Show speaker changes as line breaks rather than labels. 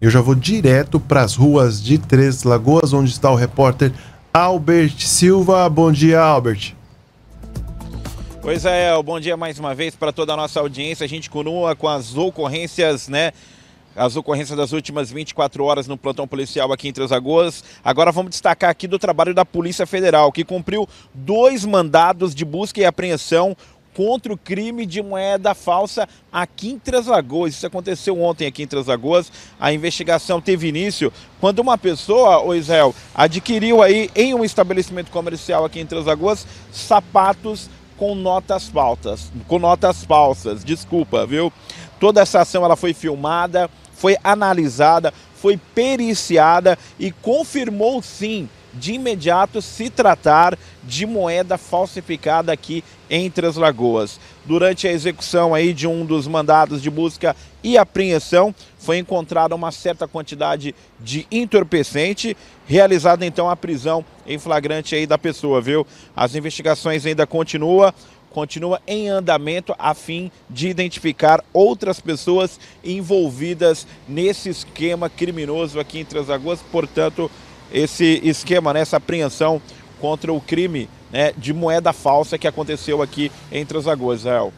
Eu já vou direto para as ruas de Três Lagoas, onde está o repórter Albert Silva. Bom dia, Albert.
Pois é, bom dia mais uma vez para toda a nossa audiência. A gente continua com as ocorrências, né? As ocorrências das últimas 24 horas no plantão policial aqui em Três Lagoas. Agora vamos destacar aqui do trabalho da Polícia Federal, que cumpriu dois mandados de busca e apreensão contra o crime de moeda falsa aqui em Três Lagoas. Isso aconteceu ontem aqui em Três Lagoas. A investigação teve início quando uma pessoa, o Israel, adquiriu aí em um estabelecimento comercial aqui em Três Lagoas sapatos com notas faltas, com notas falsas, desculpa, viu? Toda essa ação ela foi filmada, foi analisada, foi periciada e confirmou sim de imediato se tratar de moeda falsificada aqui em as Lagoas. Durante a execução aí de um dos mandados de busca e apreensão, foi encontrada uma certa quantidade de entorpecente, realizada então a prisão em flagrante aí da pessoa, viu? As investigações ainda continuam, continua em andamento a fim de identificar outras pessoas envolvidas nesse esquema criminoso aqui em Três Lagoas, portanto, esse esquema, né, essa apreensão contra o crime né, de moeda falsa que aconteceu aqui entre Transagoas, Israel.